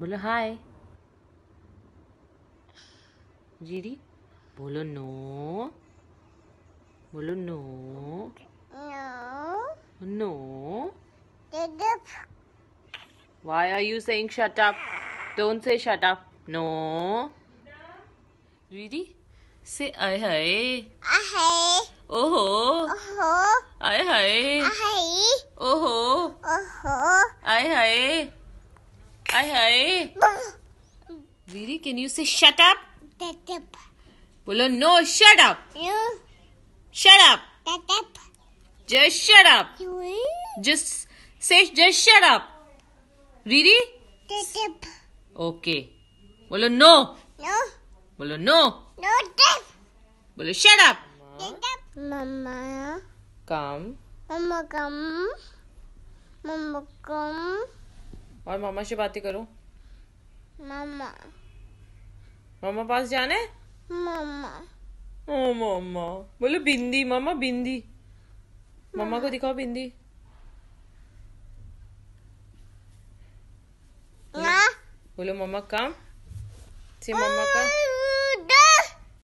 बोलो हाय जीरी बोलो नो बोलो no no no Why are you saying shut up? Don't say shut up. No. Really? Say I hi. I hi. Oh ho. Oh ho. I hi. I hi. Oh ho. Oh ho. I Hi, hi. Viri, can you say shut up? Shut up. Bolo, no, shut up. No. Shut up. Shut up. Just shut up. Just say, just shut up. Riri? Shut up. Okay. Bolo, no. No. Bolo, no. No, tip. Bolo, shut up. Shut up. Mama. Come. Mama, come. Mama, come. और मामा से बातें करो मामा मामा पास जाने मामा ओ मामा बोलो बिंदी मामा बिंदी मामा को दिखाओ बिंदी बोलो मामा काम से मामा का